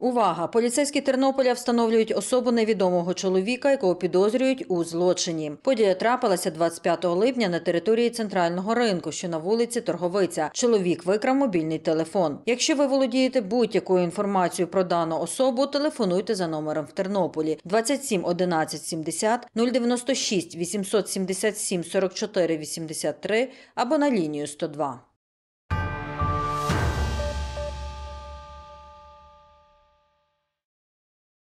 Увага! Поліцейські Тернополя встановлюють особу невідомого чоловіка, якого підозрюють у злочині. Подія трапилася 25 липня на території центрального ринку, що на вулиці Торговиця. Чоловік викрав мобільний телефон. Якщо ви володієте будь-якою інформацією про дану особу, телефонуйте за номером в Тернополі 27 11 70 096 877 44 83 або на лінію 102.